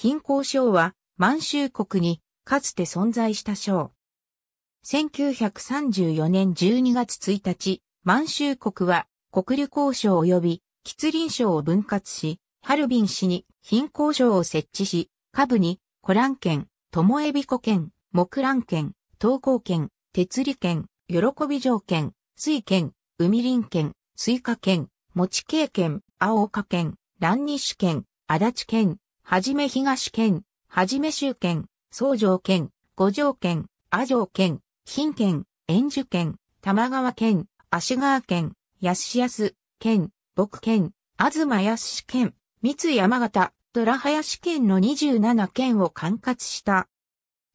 貧困省は満州国にかつて存在した省。1934年12月1日、満州国は国旅交渉及び吉林省を分割し、ハルビン市に貧困省を設置し、下部にコラン県、トモエビコ県、木蘭県、東高県、鉄利県、喜び城県、水県、海林県、水化県、持慶県、青岡県、蘭日市県、足立県、はじめ東県、はじめ州県、総城県、五条県、阿城県、金県、円樹県、玉川県、足川県、安安県、牧県、東安市県、三山形、虎林県の27県を管轄した。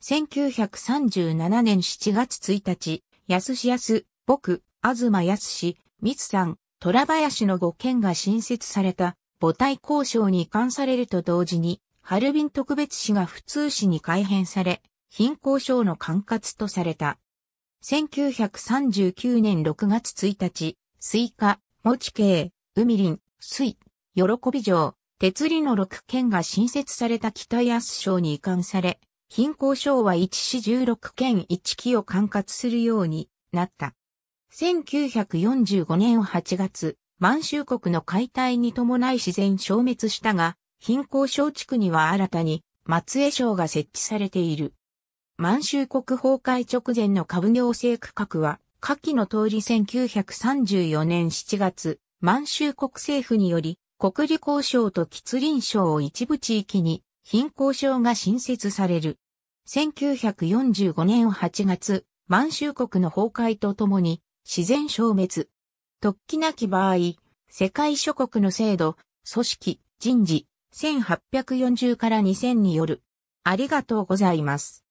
1937年7月1日、安安、牧、東安市、三津山、虎林の5県が新設された母体交渉に移管されると同時に、ハルビン特別市が普通市に改編され、貧交渉の管轄とされた。1939年6月1日、スイカ、モチケイ、海林、水、喜び城、鉄里の6県が新設された北安省に移管され、貧交省は1市16県1期を管轄するようになった。1945年8月、満州国の解体に伴い自然消滅したが、貧困省地区には新たに松江省が設置されている。満州国崩壊直前の株行政区画は、下記の通り1934年7月、満州国政府により、国立交渉と吉林省を一部地域に、貧困省が新設される。1945年8月、満州国の崩壊とともに、自然消滅、突起なき場合、世界諸国の制度、組織、人事、1840から2000による。ありがとうございます。